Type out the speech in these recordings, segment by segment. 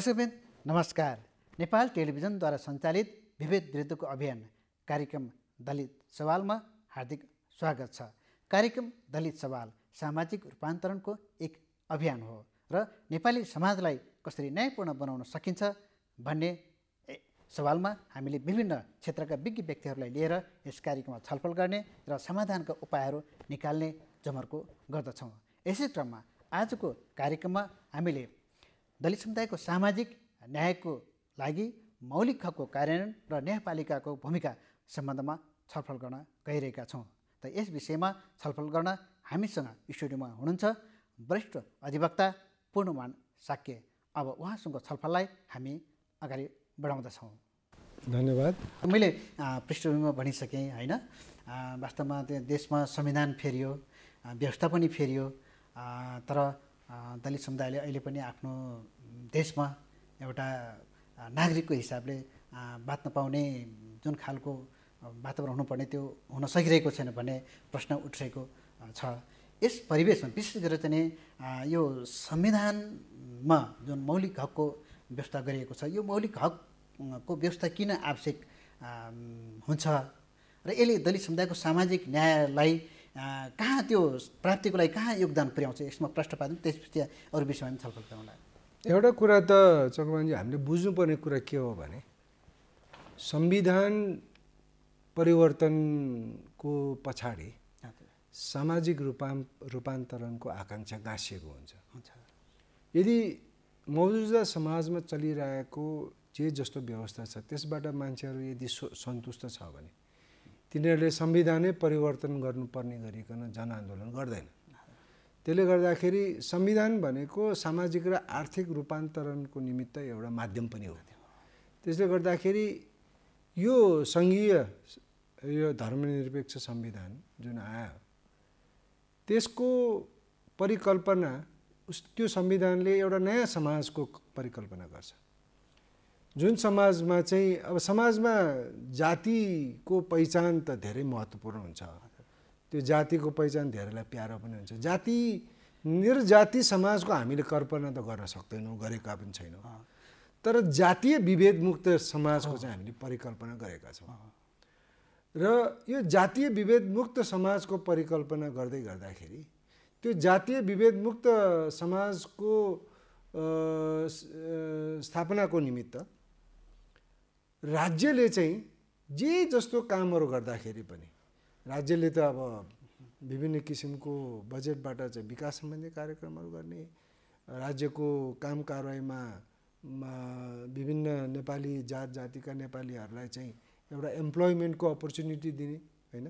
दर्शकबिन नमस्कार नेपाल टेलिभिजनद्वारा सञ्चालित विभेद विरुद्धको अभियान कार्यक्रम दलित सवालमा हार्दिक स्वागत छ कार्यक्रम दलित सवाल सामाजिक रूपान्तरणको एक अभियान हो र नेपाली समाजलाई कसरी न्यायपूर्ण बनाउन सकिन्छ भन्ने सवालमा हामीले विभिन्न क्षेत्रका विज्ञ व्यक्तिहरूलाई लिएर यस कार्यक्रममा छलफल गर्ने र समाधानका उपायहरू निकाल्ने जमर्को गर्दछौँ यसै क्रममा आजको कार्यक्रममा हामीले दलित समुदायको सामाजिक न्यायको लागि मौलिक हकको कार्यान्वयन र न्यायपालिकाको भूमिका सम्बन्धमा छलफल गर्न गइरहेका छौँ त यस विषयमा छलफल गर्न हामीसँग स्टुडियोमा हुनुहुन्छ वरिष्ठ अधिवक्ता पूर्णमान साक्य अब उहाँसँग छलफललाई हामी अगाडि बढाउँदछौँ धन्यवाद मैले पृष्ठभूमिमा भनिसकेँ होइन वास्तवमा देशमा संविधान फेरियो व्यवस्था पनि फेरियो तर दलित समुदायले अहिले पनि आफ्नो देशमा एउटा नागरिकको हिसाबले बाँच्न पाउने जुन खालको वातावरण हुनुपर्ने त्यो हुन सकिरहेको छैन भन्ने प्रश्न उठिरहेको छ यस परिवेशमा विशेष गरेर चाहिँ यो संविधानमा जुन मौलिक हकको व्यवस्था गरिएको छ यो मौलिक हकको व्यवस्था किन आवश्यक हुन्छ र यसले दलित समुदायको सामाजिक न्यायलाई कहाँ त्यो प्राप्तिको लागि कहाँ योगदान पुर्याउँछ यसमा प्रश्न पार्नु त्यसपछि अरू विषयमा पनि छलफल गरौँला एउटा कुरा त चक्रमानजी हामीले बुझ्नुपर्ने कुरा के हो भने संविधान परिवर्तनको पछाडि सामाजिक रूपा रूपान्तरणको आकाङ्क्षा गाँसिएको हुन्छ यदि मौजुदा समाजमा चलिरहेको जे जस्तो व्यवस्था छ त्यसबाट मान्छेहरू यदि सन्तुष्ट छ भने तिनीहरूले संविधानै परिवर्तन गर्नुपर्ने गरिकन जनआन्दोलन गर्दैन त्यसले गर्दाखेरि संविधान भनेको सामाजिक र आर्थिक रूपान्तरणको निमित्त एउटा माध्यम पनि हो त्यसले गर्दाखेरि यो सङ्घीय यो धर्मनिरपेक्ष संविधान जुन आयो त्यसको परिकल्पना उस त्यो संविधानले एउटा नयाँ समाजको परिकल्पना गर्छ जुन समाजमा चाहिँ अब समाजमा जातिको पहिचान त धेरै महत्त्वपूर्ण हुन्छ त्यो जातिको पहिचान धेरैलाई प्यारो पनि हुन्छ जाति निर्जाति समाजको हामीले कल्पना त गर्न सक्दैनौँ गरेका पनि छैनौँ तर जातीय विभेदमुक्त समाजको चाहिँ हामीले परिकल्पना गरेका छौँ र यो जातीय विभेदमुक्त समाजको परिकल्पना गर्दै गर्दाखेरि त्यो जातीय विभेदमुक्त समाजको स्थापनाको निमित्त राज्यले चाहिँ जे जस्तो कामहरू गर्दाखेरि पनि राज्यले त अब विभिन्न किसिमको बजेटबाट चाहिँ विकास सम्बन्धी कार्यक्रमहरू गर्ने राज्यको काम कारवाहीमा विभिन्न नेपाली जात जातिका नेपालीहरूलाई चाहिँ एउटा इम्प्लोइमेन्टको अपर्च्युनिटी दिने होइन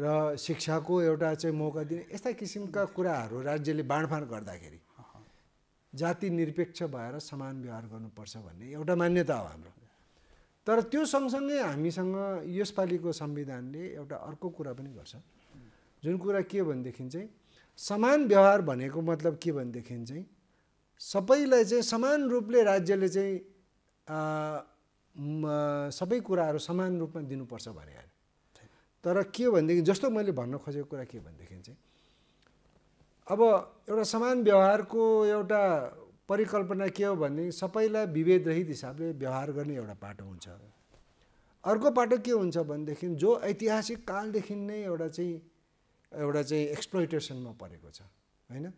र शिक्षाको एउटा चाहिँ मौका दिने यस्ता किसिमका कुराहरू राज्यले बाँडफाँड गर्दाखेरि जाति निरपेक्ष भएर समान व्यवहार गर्नुपर्छ भन्ने एउटा मान्यता हो हाम्रो तर त्यो सँगसँगै हामीसँग यसपालिको संविधानले एउटा अर्को कुरा पनि गर्छ जुन कुरा के भनेदेखि चाहिँ समान व्यवहार भनेको मतलब के भनेदेखि चाहिँ सबैलाई चाहिँ समान रूपले राज्यले चाहिँ सबै कुराहरू समान रूपमा दिनुपर्छ भने तर के भनेदेखि जस्तो मैले भन्न खोजेको कुरा के भनेदेखि चाहिँ अब एउटा समान व्यवहारको एउटा परिकल्पना के हो भनेदेखि सबैलाई विभेदरहित हिसाबले व्यवहार गर्ने एउटा पाटो हुन्छ अर्को पाटो के हुन्छ भनेदेखि जो ऐतिहासिक कालदेखि नै एउटा चाहिँ एउटा चाहिँ एक्सप्लोइटेसनमा परेको छ होइन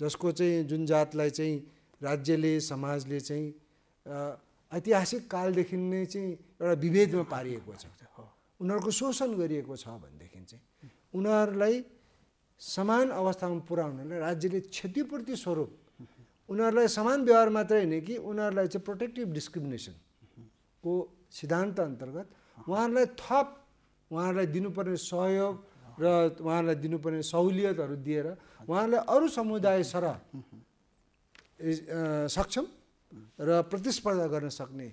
जसको चाहिँ जुन जातलाई चाहिँ राज्यले समाजले चाहिँ ऐतिहासिक कालदेखि नै चाहिँ एउटा विभेदमा पारिएको छ उनीहरूको शोषण गरिएको छ भनेदेखि चाहिँ उनीहरूलाई समान अवस्थामा पुर्याउनलाई राज्यले क्षतिपूर्ति स्वरूप उनीहरूलाई समान व्यवहार मात्रै होइन कि उनीहरूलाई चाहिँ प्रोटेक्टिभ डिस्क्रिमिनेसनको सिद्धान्त अन्तर्गत उहाँहरूलाई थप उहाँहरूलाई दिनुपर्ने सहयोग र उहाँहरूलाई दिनुपर्ने सहुलियतहरू दिएर उहाँहरूलाई अरू समुदाय सर सक्षम र प्रतिस्पर्धा गर्न सक्ने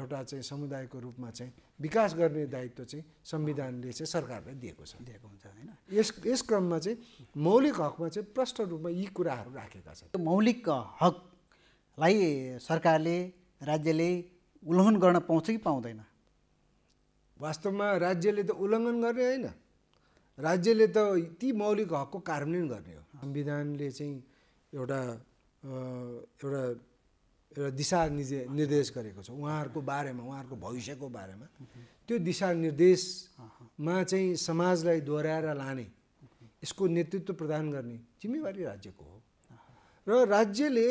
एउटा चाहिँ समुदायको रूपमा चाहिँ विकास गर्ने दायित्व चाहिँ संविधानले चाहिँ सरकारलाई दिएको छ दिएको हुन्छ होइन यस यस क्रममा चाहिँ मौलिक हकमा चाहिँ प्रष्ट रूपमा यी कुराहरू राखेका छन् मौलिक हकलाई सरकारले राज्यले उल्लङ्घन गर्न पाउँछ कि पाउँदैन वास्तवमा राज्यले त उल्लङ्घन गर्ने होइन राज्यले त ती मौलिक हकको कार्यान्वयन गर्ने हो संविधानले चाहिँ एउटा एउटा र दिशा निर्दे निर्देश गरेको छ उहाँहरूको बारेमा उहाँहरूको भविष्यको बारेमा त्यो दिशा निर्देशमा चाहिँ समाजलाई दोहोऱ्याएर लाने यसको नेतृत्व प्रदान गर्ने जिम्मेवारी राज्यको हो र राज्यले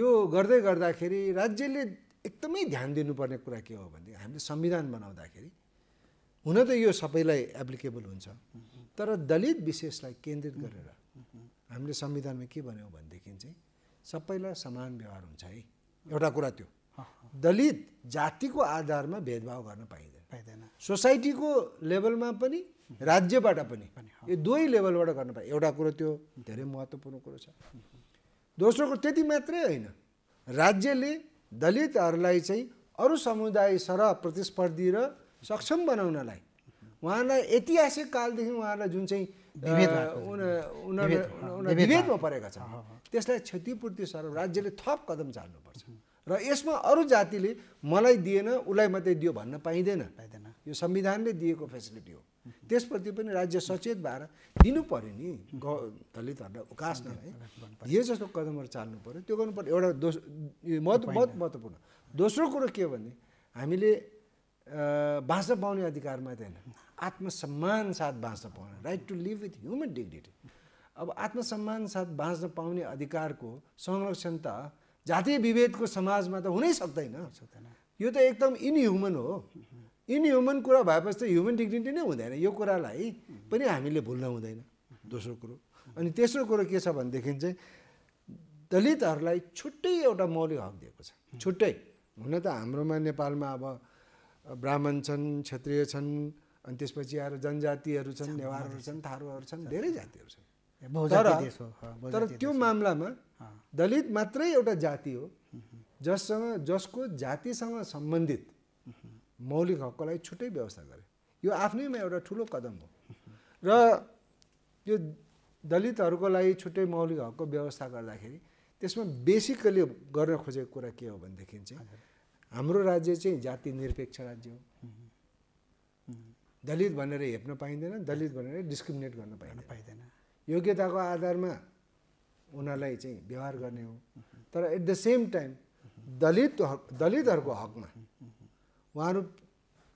यो गर्दै गर्दाखेरि राज्यले एकदमै ध्यान दिनुपर्ने कुरा के हो भनेदेखि हामीले संविधान बनाउँदाखेरि हुन त यो सबैलाई एप्लिकेबल हुन्छ तर दलित विशेषलाई केन्द्रित गरेर हामीले संविधानमा के भन्यौँ भनेदेखि चाहिँ सबैलाई समान व्यवहार हुन्छ है एउटा कुरा त्यो दलित जातिको आधारमा भेदभाव गर्न पाइँदैन पाइँदैन सोसाइटीको लेभलमा पनि राज्यबाट पनि यो दुवै लेभलबाट गर्न पाइ एउटा कुरो त्यो धेरै महत्त्वपूर्ण कुरो छ दोस्रो कुरो त्यति मात्रै होइन राज्यले दलितहरूलाई चाहिँ अरू समुदाय सर प्रतिस्पर्धी र सक्षम बनाउनलाई उहाँलाई ऐतिहासिक कालदेखि उहाँलाई जुन चाहिँ विभेदमा परेका छन् त्यसलाई क्षतिपूर्ति सर्व राज्यले थप कदम चाल्नुपर्छ र यसमा अरू जातिले मलाई दिएन उसलाई मात्रै दियो भन्न पाइँदैन पाइँदैन यो संविधानले दिएको फेसिलिटी हो त्यसप्रति पनि राज्य सचेत भएर दिनु पऱ्यो नि ग दलितहरूलाई उकास्न है यो जस्तो कदमहरू चाल्नु पऱ्यो त्यो गर्नु पर्यो एउटा दोस्रो महत्त्व महत्त्वपूर्ण दोस्रो कुरो के हो भने हामीले बाँच्न पाउने अधिकार मात्रै होइन आत्मसम्मान साथ बाँच्न पाउने right to live with human dignity अब आत्मसम्मान साथ बाँच्न पाउने अधिकारको संरक्षण त जातीय विभेदको समाजमा त हुनै सक्दैन सक्दैन यो त एकदम इनह्युमन हो इनह्युमन कुरा भएपछि त ह्युमन डिग्निटी नै हुँदैन यो कुरालाई पनि हामीले भुल्न हुँदैन दोस्रो कुरो अनि तेस्रो कुरो के छ भनेदेखि चाहिँ दलितहरूलाई छुट्टै एउटा मौलिक हक दिएको छ छुट्टै हुन त हाम्रोमा नेपालमा अब ब्राह्मण छन् क्षेत्रीय छन् अनि त्यसपछि आएर जनजातिहरू छन् नेवारहरू छन् थारूहरू छन् धेरै जातिहरू छन् तर तर त्यो मामलामा दलित मात्रै एउटा जाति हो जससँग जसको जातिसँग सम्बन्धित मौलिक हकको लागि छुट्टै व्यवस्था गरे यो आफ्नैमा एउटा ठुलो कदम हो र यो दलितहरूको लागि छुट्टै मौलिक हकको व्यवस्था गर्दाखेरि त्यसमा बेसिकली गर्न खोजेको कुरा के हो भनेदेखि चाहिँ हाम्रो राज्य चाहिँ जाति निरपेक्ष राज्य हो दलित भनेर हेप्न पाइँदैन दलित भनेर डिस्क्रिमिनेट गर्न पाइँदैन पाइँदैन योग्यताको आधारमा उनीहरूलाई चाहिँ व्यवहार गर्ने हो तर at the same time Dalit दलितहरूको हकमा उहाँहरू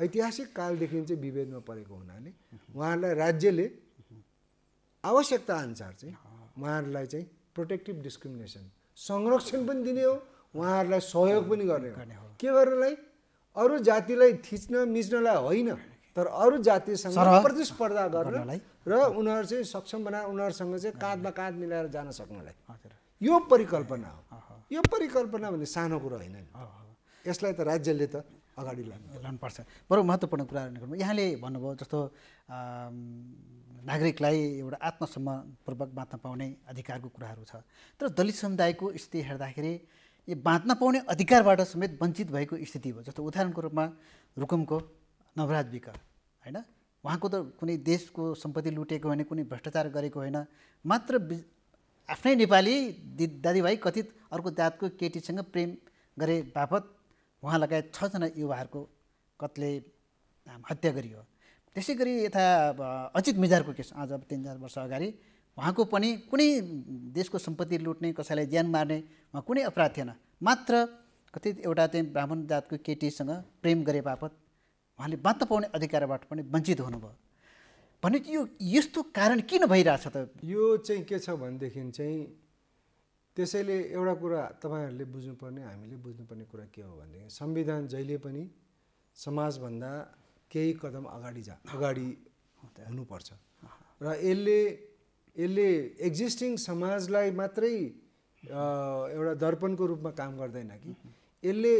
ऐतिहासिक कालदेखि चाहिँ विभेदमा परेको हुनाले उहाँहरूलाई राज्यले आवश्यकता अनुसार चाहिँ उहाँहरूलाई चाहिँ प्रोटेक्टिभ डिस्क्रिमिनेसन संरक्षण पनि दिने हो उहाँहरूलाई सहयोग पनि गर्ने हो के गर्नलाई अरू जातिलाई थिच्न मिच्नलाई होइन तर अरू जातिसँग प्रतिस्पर्धा गर्नलाई र उनीहरू चाहिँ सक्षम बनाएर उनीहरूसँग चाहिँ काँधमा काँध मिलाएर जान सक्नलाई यो परिकल्पना हो यो परिकल्पना भने सानो कुरो होइन यसलाई त राज्यले त अगाडि लानुपर्छ बरु महत्त्वपूर्ण कुरा यहाँले भन्नुभयो जस्तो नागरिकलाई एउटा आत्मसम्मानपूर्वक बाँच्न पाउने अधिकारको कुराहरू छ तर दलित समुदायको स्थिति हेर्दाखेरि यो बाँच्न पाउने अधिकारबाट समेत वञ्चित भएको स्थिति हो जस्तो उदाहरणको रूपमा रुकुमको नवराज विक होइन उहाँको त कुनै देशको सम्पत्ति लुटेको होइन कुनै भ्रष्टाचार गरेको होइन मात्र आफ्नै नेपाली दि दादीभाइ कथित अर्को जातको केटीसँग प्रेम गरे बापत उहाँ लगायत छजना युवाहरूको कतले हत्या गरियो त्यसै गरी यता अचित मिजारको केस आज अब तिन चार वर्ष अगाडि उहाँको पनि कुनै देशको सम्पत्ति लुट्ने कसैलाई ज्यान मार्ने उहाँ कुनै अपराध थिएन मात्र कति एउटा चाहिँ ब्राह्मण जातको केटीसँग प्रेम गरे बापत उहाँले बात पाउने अधिकारबाट पनि वञ्चित हुनुभयो भने यो यस्तो कारण किन भइरहेछ त यो चाहिँ के छ भनेदेखि चाहिँ त्यसैले एउटा कुरा तपाईँहरूले बुझ्नुपर्ने हामीले बुझ्नुपर्ने कुरा के हो भनेदेखि संविधान जहिले पनि समाजभन्दा केही कदम अगाडि जा अगाडि हुनुपर्छ र यसले यसले एक्जिस्टिङ समाजलाई मात्रै एउटा दर्पणको रूपमा काम गर्दैन कि यसले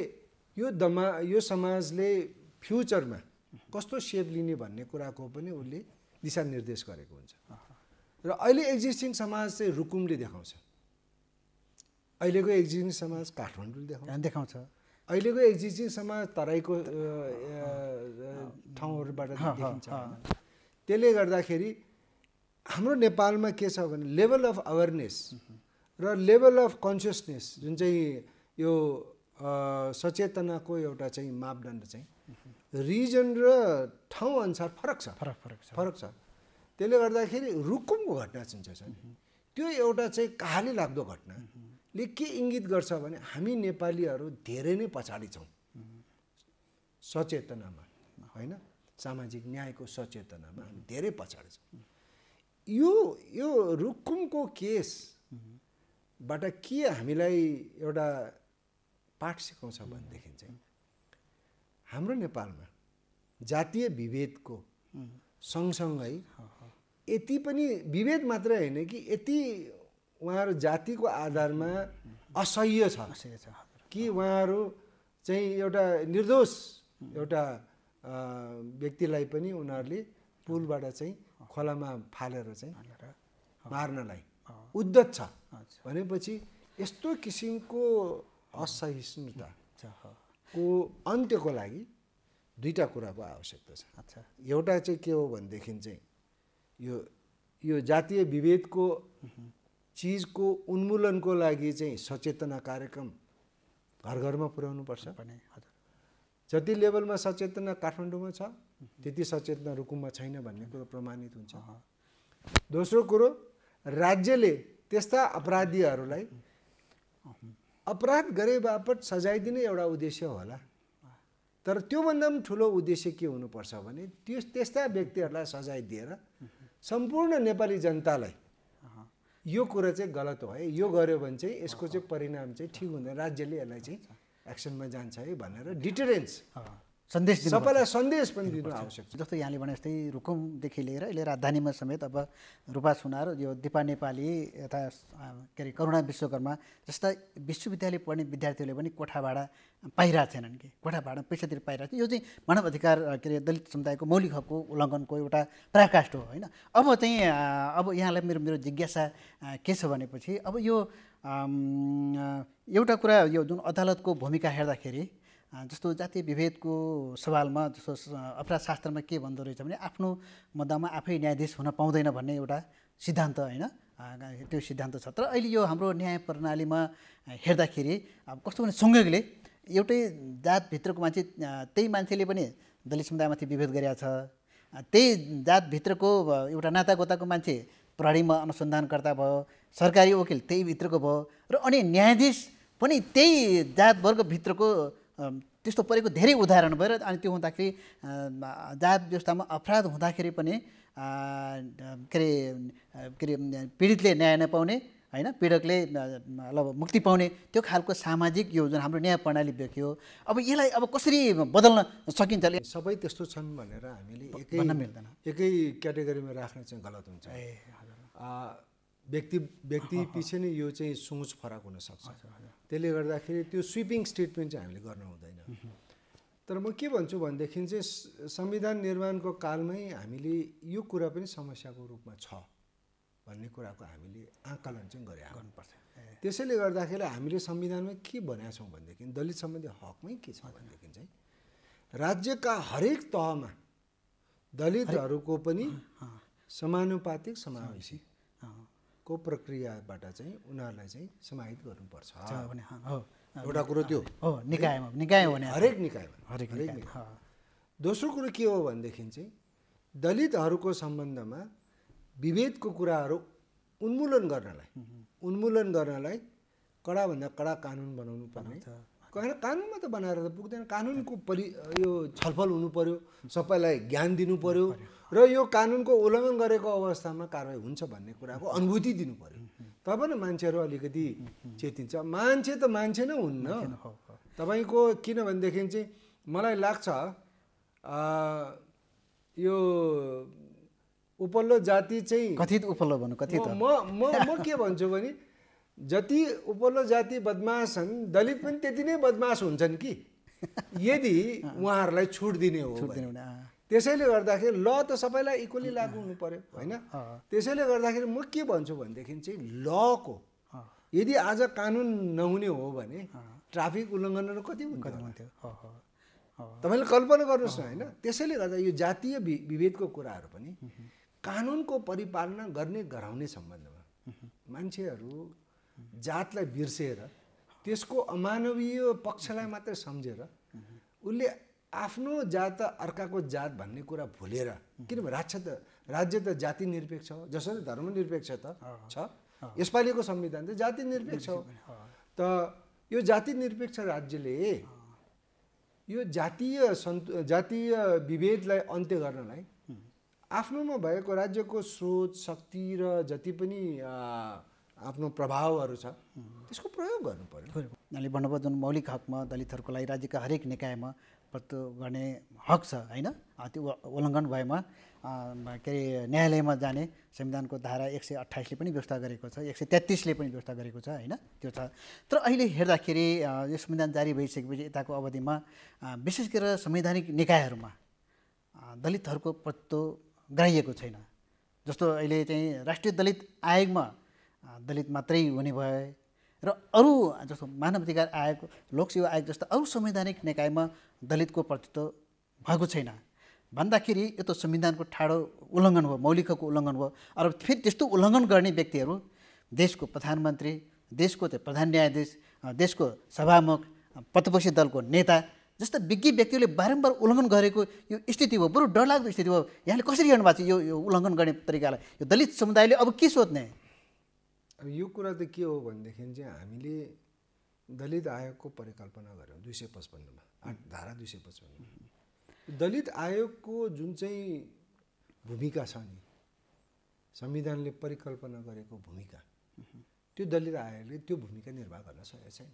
यो दमा यो समाजले फ्युचरमा कस्तो सेप लिने भन्ने कुराको पनि उसले दिशानिर्देश गरेको हुन्छ र अहिले एक्जिस्टिङ समाज चाहिँ रुकुमले देखाउँछ अहिलेको एक्जिस्टिङ समाज काठमाडौँले देखाउँछ देखाउँछ अहिलेको एक्जिस्टिङ समाज तराईको ठाउँहरूबाट देखिन्छ त्यसले गर्दाखेरि हाम्रो नेपालमा के छ भने लेभल अफ अवेरनेस र लेभल अफ कन्सियसनेस जुन चाहिँ यो सचेतनाको एउटा चाहिँ मापदण्ड चाहिँ रिजन र ठाउँ अनुसार फरक छ फरक फरक छ फरक छ त्यसले गर्दाखेरि रुकुमको घटना जुन चाहिँ छ त्यो एउटा चाहिँ कहाली लाग्दो घटनाले के इङ्गित गर्छ भने हामी नेपालीहरू धेरै नै पछाडि छौँ सचेतनामा होइन सामाजिक न्यायको सचेतनामा हामी धेरै पछाडि छौँ यो यो रुकुमको केसबाट के हामीलाई एउटा पाठ सिकाउँछ भनेदेखि चाहिँ हाम्रो नेपालमा जातीय विभेदको सँगसँगै यति पनि विभेद मात्रै होइन कि यति उहाँहरू जातिको आधारमा असह्य छ कि उहाँहरू चाहिँ एउटा निर्दोष एउटा व्यक्तिलाई पनि उनीहरूले पुलबाट चाहिँ खोलामा फालेर चाहिँ मार्नलाई उद्धत छ भनेपछि यस्तो किसिमको असहिष्णुता को अन्त्यको लागि दुईवटा कुराको आवश्यकता छ एउटा चाहिँ के हो भनेदेखि चाहिँ यो यो जातीय विभेदको चिजको उन्मूलनको लागि चाहिँ सचेतना कार्यक्रम घर घरमा पुर्याउनुपर्छ जति लेभलमा सचेतना काठमाडौँमा छ त्यति सचेतना रुकुममा छैन भन्ने कुरो प्रमाणित हुन्छ दोस्रो कुरो राज्यले त्यस्ता अपराधीहरूलाई अपराध गरे बापत सजाय दिने एउटा उद्देश्य होला तर त्योभन्दा पनि ठुलो उद्देश्य के हुनुपर्छ भने त्यो त्यस्ता व्यक्तिहरूलाई सजाय दिएर सम्पूर्ण नेपाली जनतालाई यो कुरा चाहिँ गलत हो है यो गर्यो भने चाहिँ यसको चाहिँ परिणाम चाहिँ ठिक हुँदैन राज्यले यसलाई चाहिँ एक्सनमा जान्छ है भनेर डिटरेन्स सन्देश सबैलाई सन्देश पनि दिनु आवश्यक छ जस्तो यहाँले भने जस्तै रुकुमदेखि लिएर अहिले राजधानीमा समेत अब रूपा सुनार यो दिपा नेपाली यता के अरे करुणा विश्वकर्मा जस्ता विश्वविद्यालय पढ्ने विद्यार्थीहरूले पनि कोठा भाडा पाइरहेको छैनन् कि कोठा भाडा पैसातिर पाइरहेको थियो यो चाहिँ मानव अधिकार के अरे दलित समुदायको मौलिक हकको उल्लङ्घनको एउटा प्राकाष्ठ हो होइन अब चाहिँ अब यहाँलाई मेरो मेरो जिज्ञासा के छ भनेपछि अब यो एउटा कुरा यो जुन अदालतको भूमिका हेर्दाखेरि जस्तो जातीय विभेदको सवालमा जस्तो अपराध शास्त्रमा के भन्दो रहेछ भने आफ्नो मुद्दामा आफै न्यायाधीश हुन पाउँदैन भन्ने एउटा सिद्धान्त होइन त्यो सिद्धान्त छ तर अहिले यो हाम्रो न्याय प्रणालीमा हेर्दाखेरि अब कस्तो भने संयोगले एउटै जातभित्रको मान्छे त्यही मान्छेले पनि दलित समुदायमाथि विभेद गरेका छ त्यही जातभित्रको एउटा नातागोताको मान्छे प्रहरीमा अनुसन्धानकर्ता भयो सरकारी वकिल त्यही भित्रको भयो र अनि न्यायाधीश पनि त्यही जातवर्गभित्रको त्यस्तो परेको धेरै उदाहरण भएर अनि त्यो हुँदाखेरि जात व्यवस्थामा अपराध हुँदाखेरि पनि के अरे के अरे पीडितले न्याय नपाउने होइन पीडकले ल मुक्ति पाउने त्यो खालको सामाजिक यो जुन हाम्रो न्याय प्रणाली देखियो अब यसलाई अब कसरी बदल्न सकिन्छ सबै त्यस्तो छन् भनेर हामीले एकै मिल्दैन एकै क्याटेगोरीमा राख्न चाहिँ गलत हुन्छ ए व्यक्ति व्यक्ति पछि नै यो चाहिँ सोच फरक हुनसक्छ त्यसले गर्दाखेरि त्यो स्विपिङ स्टेटमेन्ट चाहिँ हामीले गर्न हुँदैन तर म के भन्छु भनेदेखि चाहिँ संविधान निर्माणको कालमै हामीले यो कुरा पनि समस्याको रूपमा छ भन्ने कुराको हामीले आकलन चाहिँ गरे गर्नुपर्छ त्यसैले गर्दाखेरि हामीले संविधानमा के भनेका छौँ भनेदेखि दलित सम्बन्धी हकमै के छ भनेदेखि चाहिँ राज्यका हरेक तहमा दलितहरूको पनि समानुपातिक समावेशी को प्रक्रियाबाट चाहिँ उनीहरूलाई चाहिँ समाहित गर्नुपर्छ एउटा कुरो त्यो हो निकायमा निकाय हो भने हरेक निकायमा हरेक हरेक दोस्रो कुरो के हो भनेदेखि चाहिँ दलितहरूको सम्बन्धमा विभेदको कुराहरू उन्मूलन गर्नलाई उन्मूलन गर्नलाई कडाभन्दा कडा कानुन बनाउनु पर्ने कानुनमा त बनाएर त पुग्दैन कानुनको परि यो छलफल हुनु पर्यो सबैलाई ज्ञान दिनु पर्यो र यो कानुनको उल्लङ्घन गरेको अवस्थामा कारवाही हुन्छ भन्ने कुराको अनुभूति दिनु पर्यो तब नै मान्छेहरू अलिकति चेतिन्छ मान्छे त मान्छे नै हुन्न तपाईँको किनभनेदेखि चाहिँ मलाई लाग्छ यो उपल्लो जाति चाहिँ कथित उपल्लो भन्नु कथित म म के भन्छु भने जति उपल्लो जाति बदमास छन् दलित पनि त्यति नै बदमास हुन्छन् कि यदि उहाँहरूलाई छुट दिने हो त्यसैले गर्दाखेरि ल त सबैलाई इक्वली लागु हुनु पर्यो होइन त्यसैले गर्दाखेरि म के भन्छु भनेदेखि चाहिँ लको यदि आज कानुन नहुने हो भने ट्राफिक उल्लङ्घनहरू कति हुन्थ्यो तपाईँले कल्पना गर्नुहोस् न होइन त्यसैले गर्दा यो जातीय विभेदको कुराहरू पनि कानुनको परिपालना गर्ने गराउने सम्बन्धमा मान्छेहरू जातलाई बिर्सेर त्यसको अमानवीय पक्षलाई मात्र सम्झेर उसले आफ्नो जात अर्काको जात भन्ने कुरा भुलेर किनभने राज्य त राज्य त जाति निरपेक्ष हो जसरी धर्मनिरपेक्ष त छ यसपालिको संविधान त जाति निरपेक्ष हो त यो जाति निरपेक्ष राज्यले यो जातीय सन्त जातीय विभेदलाई अन्त्य गर्नलाई आफ्नोमा भएको राज्यको स्रोत शक्ति र जति पनि आफ्नो प्रभावहरू छ त्यसको प्रयोग गर्नु पऱ्यो यहाँले भन्नुभयो जुन मौलिक हकमा दलितहरूको लागि राज्यका हरेक निकायमा प्रत गर्ने हक छ होइन त्यो उल्लङ्घन भएमा के अरे न्यायालयमा जाने संविधानको धारा एक सय अट्ठाइसले पनि व्यवस्था गरेको छ एक सय तेत्तिसले पनि व्यवस्था गरेको छ होइन त्यो छ तर अहिले हेर्दाखेरि यो संविधान जारी भइसकेपछि यताको अवधिमा विशेष गरेर संवैधानिक निकायहरूमा दलितहरूको प्रत्यो गराइएको छैन जस्तो अहिले चाहिँ राष्ट्रिय दलित आयोगमा दलित मात्रै हुने भए र अरू जस्तो मानवाधिकार आयोग लोकसेवा आयोग जस्ता अरू संवैधानिक निकायमा दलितको प्रतित्व भएको छैन भन्दाखेरि यो त संविधानको ठाडो उल्लङ्घन भयो मौलिकको उल्लङ्घन भयो अरू फेरि त्यस्तो उल्लङ्घन गर्ने व्यक्तिहरू देशको प्रधानमन्त्री देशको त्यो प्रधान न्यायाधीश देशको सभामुख प्रतिपक्षी दलको नेता जस्ता विज्ञ व्यक्तिहरूले बारम्बार उल्लङ्घन गरेको यो स्थिति हो बरु डरलाग्दो स्थिति हो यहाँले कसरी हेर्नु भएको छ यो उल्लङ्घन गर्ने तरिकालाई यो दलित समुदायले अब के सोध्ने अब यो कुरा त के हो भनेदेखि चाहिँ हामीले दलित आयोगको परिकल्पना गऱ्यौँ दुई सय पचपन्नमा आठ धारा दुई सय पचपन्नमा दलित आयोगको जुन चाहिँ भूमिका छ नि संविधानले परिकल्पना गरेको भूमिका त्यो दलित आयोगले त्यो भूमिका निर्वाह गर्न सकेको छैन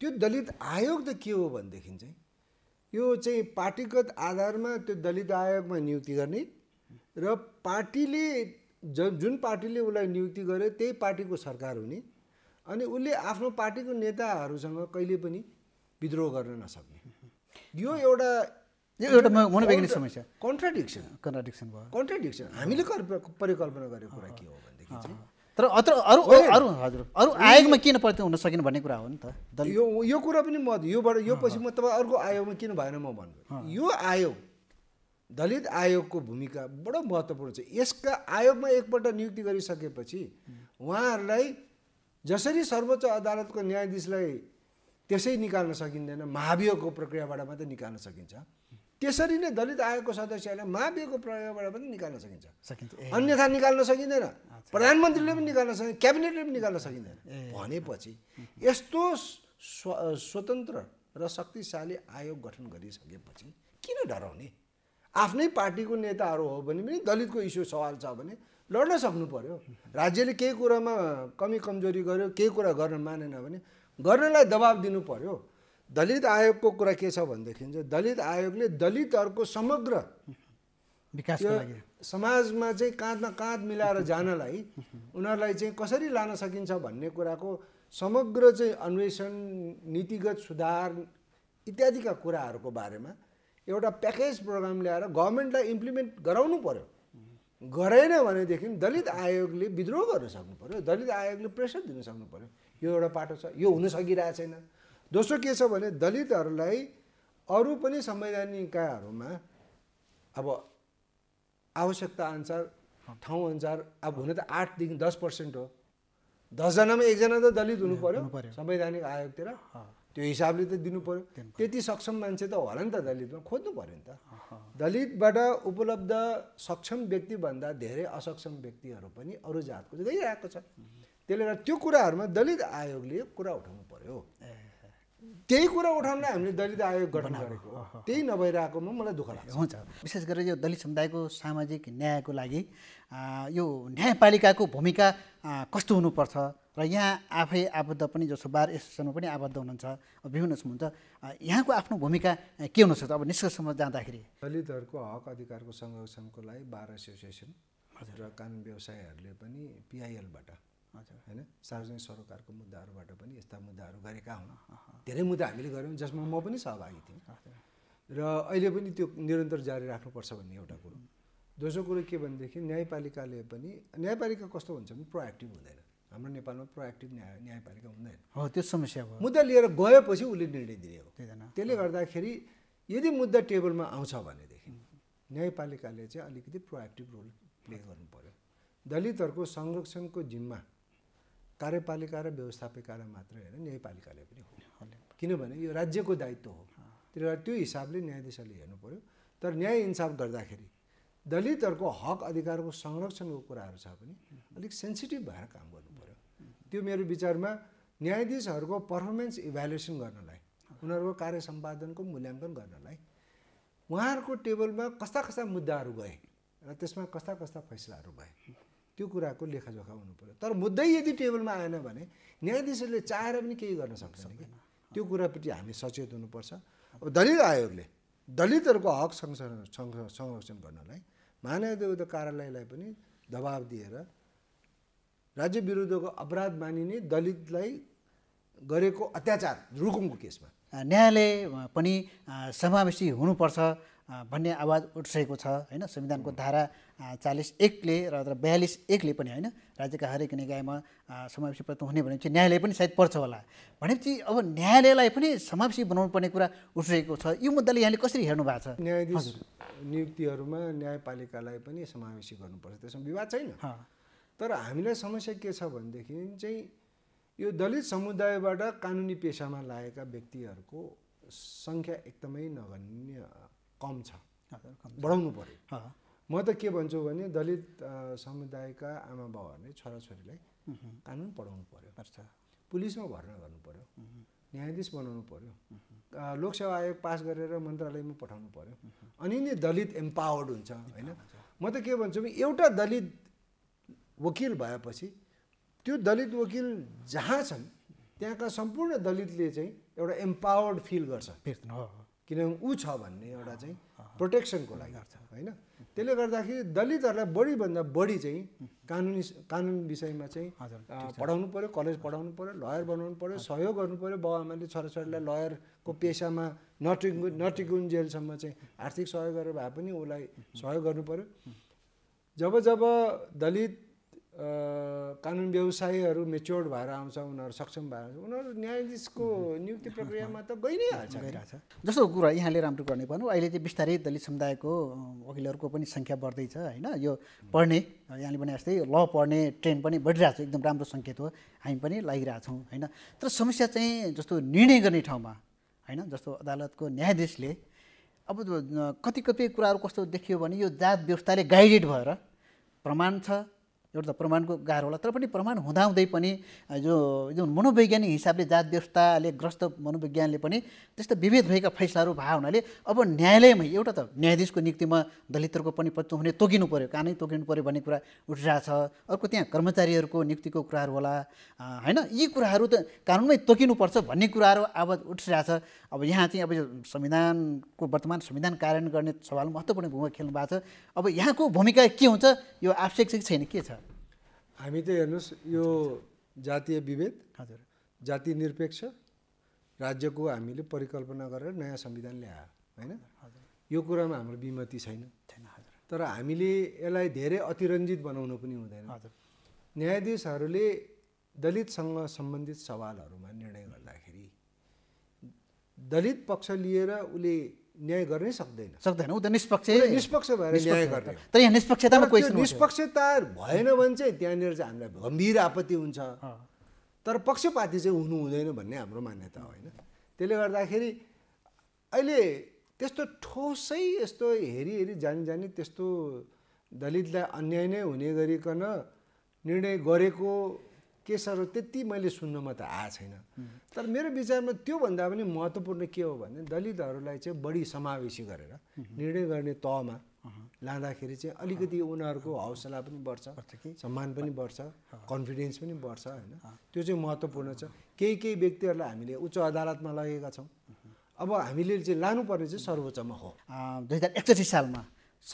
त्यो दलित आयोग त के हो भनेदेखि चाहिँ यो चाहिँ पार्टीगत आधारमा त्यो दलित आयोगमा नियुक्ति गर्ने र पार्टीले ज जुन पार्टीले उसलाई नियुक्ति गर्यो त्यही पार्टीको सरकार हुने अनि उसले आफ्नो पार्टीको नेताहरूसँग कहिले पनि विद्रोह गर्न नसक्ने यो एउटा यो एउटा मनोवैज्ञानिक समस्या कन्ट्राडिक्सन कन्ट्राडिक्सन भयो कन्ट्राडिक्सन हामीले परिकल्पना गरेको कुरा के हो भनेदेखि चाहिँ तर अत्र अरू अरू हजुर अरू आयोगमा किन प्रति हुन सकेन भन्ने कुरा हो नि त यो यो कुरा पनि म योबाट यो पछि म तपाईँ अर्को आयोगमा किन भएन म भन्नु यो आयोग दलित आयोगको भूमिका बडो महत्त्वपूर्ण छ यसका आयोगमा एकपल्ट नियुक्ति गरिसकेपछि उहाँहरूलाई जसरी सर्वोच्च अदालतको न्यायाधीशलाई त्यसै निकाल्न सकिँदैन महाभियोगको प्रक्रियाबाट मात्रै निकाल्न सकिन्छ त्यसरी नै दलित आयोगको सदस्यहरूलाई महाभियोगको प्रक्रियाबाट पनि निकाल्न सकिन्छ सकिन्छ अन्यथा निकाल्न सकिँदैन प्रधानमन्त्रीले पनि निकाल्न सकिन्छ क्याबिनेटले पनि निकाल्न सकिँदैन भनेपछि यस्तो स्व स्वतन्त्र र शक्तिशाली आयोग गठन गरिसकेपछि किन डराउने आफ्नै पार्टीको नेताहरू हो भने पनि दलितको इस्यु सवाल छ भने लड्न सक्नु पऱ्यो राज्यले केही कुरामा कमी कमजोरी गर्यो केही कुरा गर्न मानेन भने गर्नलाई दबाब दिनु पऱ्यो दलित आयोगको कुरा के छ भनेदेखि चाहिँ दलित आयोगले दलितहरूको समग्र विकास समाजमा चाहिँ काँधमा काँध मिलाएर जानलाई उनीहरूलाई चाहिँ कसरी लान सकिन्छ भन्ने कुराको समग्र चाहिँ अन्वेषण नीतिगत सुधार इत्यादिका कुराहरूको बारेमा एउटा प्याकेज प्रोग्राम ल्याएर गभर्मेन्टलाई इम्प्लिमेन्ट गराउनु पऱ्यो गरेन भनेदेखि दलित आयोगले विद्रोह गर्न सक्नु पऱ्यो दलित आयोगले प्रेसर दिन सक्नु पऱ्यो यो एउटा पाटो छ यो हुन सकिरहेको छैन दोस्रो के छ भने दलितहरूलाई अरू पनि संवैधानिकहरूमा अब आवश्यकता अनुसार ठाउँ अनुसार अब हुन त आठदेखि दस पर्सेन्ट हो दसजनामा एकजना त दलित हुनु पऱ्यो संवैधानिक आयोगतिर त्यो हिसाबले त दिनु पऱ्यो त्यति सक्षम मान्छे त होला नि त दलितमा खोज्नु पऱ्यो नि त दलितबाट उपलब्ध सक्षम व्यक्तिभन्दा धेरै असक्षम व्यक्तिहरू पनि अरू जातको चाहिँ गइरहेको छ त्यसले गर्दा त्यो कुराहरूमा दलित आयोगले कुरा उठाउनु पऱ्यो त्यही कुरा उठाउनलाई हामीले दलित आयोग गठन गरेको त्यही नभइरहेकोमा मलाई दुःख लाग्छ हुन्छ विशेष गरेर यो दलित समुदायको सामाजिक न्यायको लागि यो न्यायपालिकाको भूमिका कस्तो हुनुपर्छ र यहाँ आफै आबद्ध पनि जसो बार एसोसिएसनमा पनि आबद्ध हुनुहुन्छ विभिन्न हुनुहुन्छ यहाँको आफ्नो भूमिका के हुनसक्छ अब निष्कर्षमा जाँदाखेरि दलितहरूको हक अधिकारको संरक्षणको लागि बार एसोसिएसन र कानुन व्यवसायहरूले पनि पिआइएलबाट हजुर होइन सार्वजनिक सरोकारको मुद्दाहरूबाट पनि यस्ता मुद्दाहरू गरेका हुन् धेरै मुद्दा हामीले गऱ्यौँ जसमा म पनि सहभागी थिएँ र अहिले पनि त्यो निरन्तर जारी राख्नुपर्छ भन्ने एउटा कुरो दोस्रो कुरो के भनेदेखि न्यायपालिकाले पनि न्यायपालिका कस्तो हुन्छ भने प्रोएक्टिभ हुँदैन हाम्रो नेपालमा प्रोएक्टिभ न्याय न्यायपालिका हुँदैन हो त्यो समस्या भयो मुद्दा लिएर गएपछि उसले निर्णय दिने हो त्यसले गर्दाखेरि यदि मुद्दा टेबलमा आउँछ भनेदेखि न्यायपालिकाले चाहिँ अलिकति प्रोएक्टिभ रोल प्ले गर्नु पऱ्यो दलितहरूको संरक्षणको जिम्मा कार्यपालिका र व्यवस्थापिकालाई मात्र होइन न्यायपालिकाले पनि हो किनभने यो राज्यको दायित्व हो त्यसले गर्दा त्यो हिसाबले न्यायाधीशले हेर्नु पऱ्यो तर न्याय इन्साफ गर्दाखेरि दलितहरूको हक अधिकारको संरक्षणको कुराहरू छ भने अलिक सेन्सिटिभ भएर काम गर्नु त्यो मेरो विचारमा न्यायाधीशहरूको पर्फर्मेन्स इभ्यालुएसन गर्नलाई उनीहरूको कार्य सम्पादनको मूल्याङ्कन गर्नलाई उहाँहरूको टेबलमा कस्ता कस्ता मुद्दाहरू गए र त्यसमा कस्ता कस्ता फैसलाहरू भए त्यो कुराको लेखाजोखा हुनु पऱ्यो तर मुद्दै यदि टेबलमा आएन भने न्यायाधीशहरूले चाहेर पनि केही गर्न सक्छन् कि त्यो कुरापट्टि हामी सचेत हुनुपर्छ अब दलित आयोगले दलितहरूको हक संरक्षण संरक्षण गर्नलाई मानव देवता कार्यालयलाई पनि दबाब दिएर राज्य विरुद्धको अपराध मानिने दलितलाई गरेको अत्याचार रुकुमको केसमा न्यायालय पनि समावेशी हुनुपर्छ भन्ने आवाज उठिसकेको छ होइन संविधानको धारा चालिस एकले र बयालिस एकले पनि होइन राज्यका हरेक निकायमा समावेशी प्रत हुने भनेपछि न्यायालय पनि सायद पर्छ होला भनेपछि अब न्यायालयलाई पनि समावेशी बनाउनु पर्ने कुरा उठिरहेको छ यो मुद्दाले यहाँले कसरी हेर्नु भएको छ न्यायाधीश नियुक्तिहरूमा न्यायपालिकालाई पनि समावेशी गर्नुपर्छ त्यसमा विवाद छैन तर हामीलाई समस्या के छ भनेदेखि चाहिँ यो दलित समुदायबाट कानुनी पेसामा लागेका व्यक्तिहरूको सङ्ख्या एकदमै नगण्य कम छ बढाउनु पऱ्यो म त के भन्छु भने दलित समुदायका आमा बाउहरूले छोराछोरीलाई कानुन पढाउनु पऱ्यो पुलिसमा भर्ना गर्नु पऱ्यो न्यायाधीश बनाउनु पऱ्यो लोकसेवा आयोग पास गरेर मन्त्रालयमा पठाउनु पऱ्यो अनि नै दलित एम्पावर्ड हुन्छ होइन म त के भन्छु भने एउटा दलित वकिल भएपछि त्यो दलित वकिल जहाँ छन् त्यहाँका सम्पूर्ण दलितले चाहिँ एउटा एम्पावर्ड फिल गर्छ किनभने ऊ छ भन्ने एउटा चाहिँ प्रोटेक्सनको लागि गर्छ होइन त्यसले गर्दाखेरि दलितहरूलाई बढीभन्दा बढी चाहिँ कानुनी कानुन विषयमा चाहिँ पढाउनु पऱ्यो कलेज पढाउनु पऱ्यो लयर बनाउनु पऱ्यो सहयोग गर्नु पऱ्यो बाउ आमाले छोराछोरीलाई लयरको पेसामा नटिगु नटिगुन्जेलसम्म चाहिँ आर्थिक सहयोग गरेर भए पनि उसलाई सहयोग गर्नु पऱ्यो जब जब दलित कानुन व्यवसायीहरू मेच्योर्ड भएर आउँछ उनीहरू सक्षम भएर आउँछ उनीहरू न्यायाधीशको नियुक्ति प्रक्रियामा त गइ नै हाल्छ जस्तो कुरा यहाँले राम्रो गर्ने भनौँ अहिले चाहिँ बिस्तारै दलित समुदायको वकिलहरूको पनि सङ्ख्या बढ्दैछ होइन यो पढ्ने यहाँले भने जस्तै ल पढ्ने ट्रेन्ड पनि बढिरहेको छ एकदम राम्रो सङ्केत हो हामी पनि लागिरहेछौँ होइन तर समस्या चाहिँ जस्तो निर्णय गर्ने ठाउँमा होइन जस्तो अदालतको न्यायाधीशले अब कति कति कुराहरू कस्तो देखियो भने यो जात व्यवस्थाले गाइडेड भएर प्रमाण छ एउटा त प्रमाणको गाह्रो होला तर पनि प्रमाण हुँदाहुँदै पनि जो जुन मनोवैज्ञानिक हिसाबले जात व्यवस्थाले ग्रस्त मनोविज्ञानले पनि त्यस्तो विभेद भएका फैसलाहरू भए हुनाले अब न्यायालयमै एउटा त न्यायाधीशको नियुक्तिमा दलितहरूको पनि पत्तो हुने तोकिनु पऱ्यो कानै तोकिनु पऱ्यो भन्ने कुरा उठिरहेछ अर्को त्यहाँ कर्मचारीहरूको नियुक्तिको कुराहरू होला होइन यी कुराहरू त कानुनमै तोकिनुपर्छ भन्ने कुराहरू आवाज उठिरहेछ अब यहाँ चाहिँ अब यो संविधानको वर्तमान संविधान कार्यान्वयन गर्ने सवाल महत्त्वपूर्ण भूमिका खेल्नु भएको छ अब यहाँको भूमिका के हुन्छ यो आवश्यक छैन के छ हामी त हेर्नुहोस् यो जातीय विभेद हजुर जाति निरपेक्ष राज्यको हामीले परिकल्पना गरेर नयाँ संविधान ल्यायो होइन यो कुरामा हाम्रो विमति छैन छैन हजुर तर हामीले यसलाई धेरै अतिरञ्जित बनाउनु पनि हुँदैन न्यायाधीशहरूले दलितसँग सम्बन्धित सवालहरूमा निर्णय गर्दाखेरि दलित पक्ष लिएर उसले न्याय गर्नै सक्दैन सक्दैन ऊ त निष्पक्ष निष्पक्ष भएर न्याय गर्ने तर यहाँ निष्पक्षतामा निष्पक्षता भएन भने चाहिँ त्यहाँनिर चाहिँ हामीलाई गम्भीर आपत्ति हुन्छ तर पक्षपाती चाहिँ हुनु हुँदैन भन्ने हाम्रो मान्यता होइन त्यसले गर्दाखेरि अहिले त्यस्तो ठोसै यस्तो हेरी हेरी जानी जानी त्यस्तो दलितलाई अन्याय नै हुने गरिकन निर्णय गरेको केसहरू त्यति मैले सुन्नुमा त आएको छैन तर मेरो विचारमा त्योभन्दा पनि महत्त्वपूर्ण के हो भने दलितहरूलाई चाहिँ बढी समावेशी गरेर निर्णय गर्ने तहमा लाँदाखेरि चाहिँ अलिकति उनीहरूको हौसला पनि बढ्छ सम्मान पनि बढ्छ कन्फिडेन्स पनि बढ्छ होइन त्यो चाहिँ महत्त्वपूर्ण छ केही केही व्यक्तिहरूलाई हामीले उच्च अदालतमा लगेका छौँ अब हामीले चाहिँ लानुपर्ने चाहिँ सर्वोच्चमा हो दुई हजार एकसठी सालमा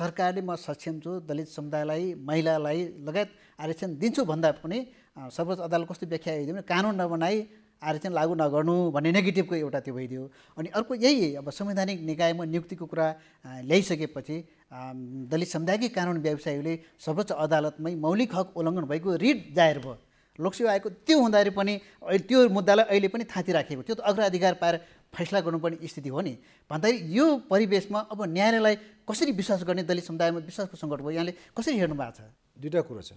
सरकारले म सक्षम छु दलित समुदायलाई महिलालाई लगायत आरक्षण दिन्छु भन्दा पनि सर्वोच्च अदालत कस्तो व्याख्या आइदियो भने कानुन नबनाई आरक्षण लागू नगर्नु भन्ने नेगेटिभको एउटा त्यो भइदियो अनि अर्को यही अब संवैधानिक निकायमा नियुक्तिको कुरा ल्याइसकेपछि दलित समुदायकै कानुन व्यवसायीले सर्वोच्च अदालतमै मौलिक हक उल्लङ्घन भएको रिट दायर भयो लोकसेवा आएको त्यो हुँदाखेरि पनि त्यो मुद्दालाई अहिले पनि थाँती राखेको त्यो त अग्राधिकार पाएर फैसला गर्नुपर्ने स्थिति हो नि भन्दाखेरि यो परिवेशमा अब न्यायालयलाई कसरी विश्वास गर्ने दलित समुदायमा विश्वासको सङ्कट भयो यहाँले कसरी हेर्नु भएको छ दुईवटा कुरो छ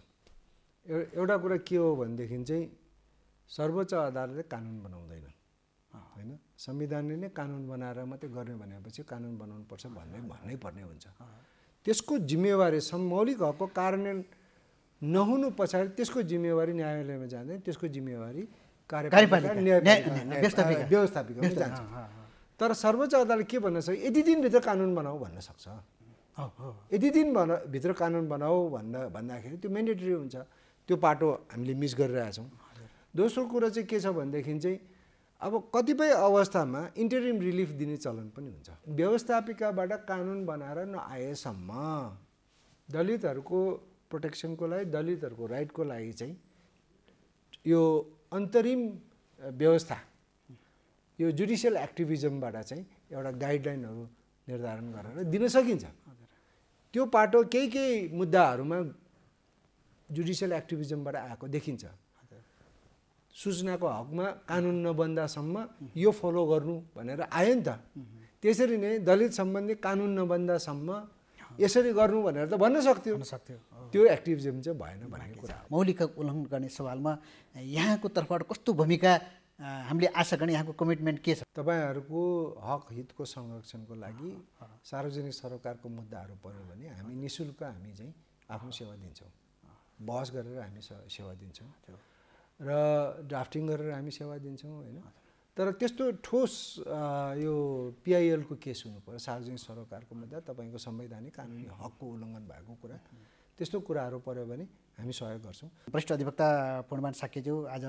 एउटा कुरा के हो भनेदेखि चाहिँ सर्वोच्च अदालतले कानुन बनाउँदैन होइन संविधानले नै कानुन बनाएर मात्रै गर्ने भनेपछि कानुन बनाउनु पर्छ भन्ने भन्नै पर्ने हुन्छ त्यसको जिम्मेवारी सम् मौलिक हकको कार्यान्वयन नहुनु पछाडि त्यसको जिम्मेवारी न्यायालयमा जाँदैन त्यसको जिम्मेवारी कार्यपालिका तर सर्वोच्च अदालत के भन्न सक्छ यति दिनभित्र कानुन बनाऊ भन्न सक्छ यति दिन भित्र कानुन बनाऊ भन्दा भन्दाखेरि त्यो मेन्डेटरी हुन्छ त्यो पाटो हामीले मिस गरिरहेछौँ दोस्रो कुरो चाहिँ के छ भनेदेखि चाहिँ अब कतिपय अवस्थामा इन्टरिम रिलिफ दिने चलन पनि हुन्छ व्यवस्थापिकाबाट कानुन बनाएर नआएसम्म दलितहरूको प्रोटेक्सनको लागि दलितहरूको राइटको लागि चाहिँ यो अन्तरिम व्यवस्था यो जुडिसियल एक्टिभिजमबाट चाहिँ एउटा गाइडलाइनहरू निर्धारण गरेर दिन सकिन्छ त्यो पाटो केही केही मुद्दाहरूमा जुडिसियल एक्टिभिजमबाट आएको देखिन्छ सूचनाको हकमा कानुन नबन्दासम्म यो फलो गर्नु भनेर आयो नि त त्यसरी नै दलित सम्बन्धी कानुन नबन्दासम्म यसरी गर्नु भनेर त भन्न सक्थ्यो सक्थ्यो त्यो एक्टिभिजम चाहिँ भएन भनेको कुरा मौलिक उल्लङ्घन गर्ने सवालमा यहाँको तर्फबाट कस्तो भूमिका हामीले आशा गर्ने यहाँको कमिटमेन्ट के छ तपाईँहरूको हक हितको संरक्षणको लागि सार्वजनिक सरकारको मुद्दाहरू पऱ्यो भने हामी निशुल्क हामी चाहिँ आफ्नो सेवा दिन्छौँ बहस गरेर हामी सेवा दिन्छौँ र ड्राफ्टिङ गरेर हामी सेवा दिन्छौँ होइन तर त्यस्तो ठोस यो पिआइएलको केस पऱ्यो सार्वजनिक सरोकारको मुद्दा तपाईँको संवैधानिक कानुनी हकको उल्लङ्घन भएको कुरा त्यस्तो कुराहरू पऱ्यो भने हामी सहयोग गर्छौँ वरिष्ठ अधिवक्ता पूर्णमान साकेज्यू आज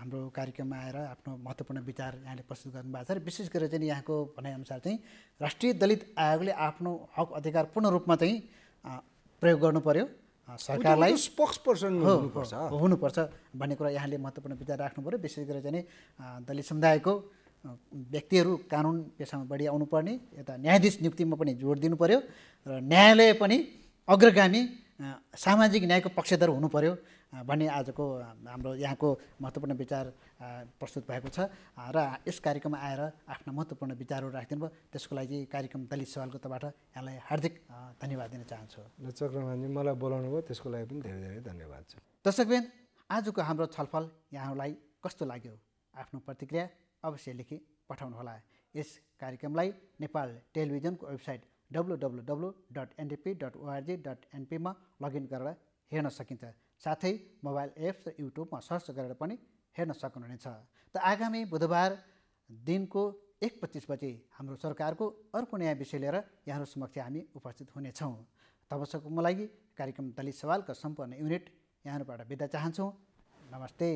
हाम्रो कार्यक्रममा आएर आफ्नो महत्त्वपूर्ण विचार यहाँले प्रस्तुत गर्नुभएको छ र विशेष गरेर चाहिँ यहाँको भनाइअनुसार चाहिँ राष्ट्रिय दलित आयोगले आफ्नो हक अधिकार पूर्ण रूपमा चाहिँ प्रयोग गर्नु पर्यो सरकारलाई स्पोक्स पर्सन हुनुपर्छ हुनुपर्छ भन्ने कुरा यहाँले महत्त्वपूर्ण विचार राख्नु पऱ्यो विशेष गरी चाहिँ दलित समुदायको व्यक्तिहरू कानुन पेसामा बढी आउनुपर्ने यता न्यायाधीश नियुक्तिमा पनि जोड दिनु पऱ्यो र न्यायालय पनि अग्रगामी सामाजिक न्यायको पक्षधर हुनु पऱ्यो भन्ने आजको हाम्रो यहाँको महत्त्वपूर्ण विचार प्रस्तुत भएको छ र यस कार्यक्रममा आएर आफ्ना महत्त्वपूर्ण विचारहरू राखिदिनु भयो त्यसको लागि कार्यक्रम दलित सवालको तर्फबाट यहाँलाई हार्दिक धन्यवाद दिन चाहन्छु ल मलाई बोलाउनु भयो त्यसको लागि पनि धेरै धेरै धन्यवाद छ दर्शकबिन आजको हाम्रो छलफल यहाँलाई कस्तो लाग्यो आफ्नो प्रतिक्रिया अवश्य लेखी पठाउनुहोला यस कार्यक्रमलाई नेपाल टेलिभिजनको website W W W dot NDP dot ORG dot एनपीमा लगइन गरेर हेर्न सकिन्छ साथै मोबाइल एप्स र युट्युबमा सर्च गरेर पनि हेर्न सक्नुहुनेछ त आगामी बुधबार दिनको एक पच्चिस बजे हाम्रो सरकारको अर्को नयाँ विषय लिएर यहाँहरू समक्ष हामी उपस्थित हुनेछौँ तबसम्म लागि कार्यक्रम दलित सवालको सम्पूर्ण युनिट यहाँहरूबाट बिदा चाहन्छौँ नमस्ते